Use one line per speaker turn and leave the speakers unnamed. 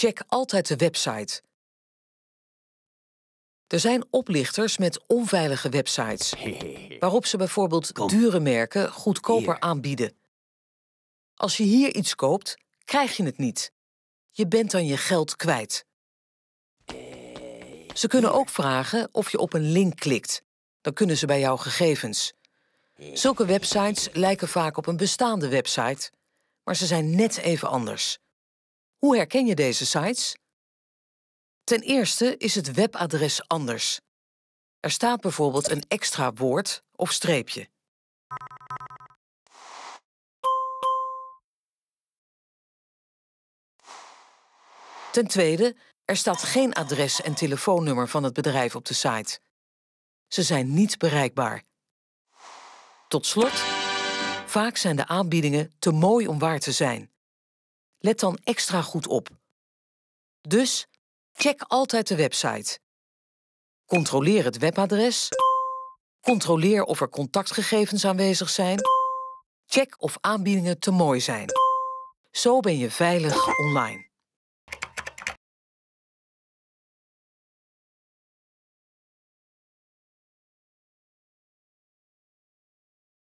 Check altijd de website. Er zijn oplichters met onveilige websites, waarop ze bijvoorbeeld dure merken goedkoper aanbieden. Als je hier iets koopt, krijg je het niet. Je bent dan je geld kwijt. Eh, ze kunnen ook vragen of je op een link klikt. Dan kunnen ze bij jouw gegevens. Eh, Zulke websites lijken vaak op een bestaande website, maar ze zijn net even anders. Hoe herken je deze sites? Ten eerste is het webadres anders. Er staat bijvoorbeeld een extra woord of streepje. Ten tweede, er staat geen adres en telefoonnummer van het bedrijf op de site. Ze zijn niet bereikbaar. Tot slot, vaak zijn de aanbiedingen te mooi om waar te zijn. Let dan extra goed op. Dus check altijd de website. Controleer het webadres. Controleer of er contactgegevens aanwezig zijn. Check of aanbiedingen te mooi zijn. Zo ben je veilig online.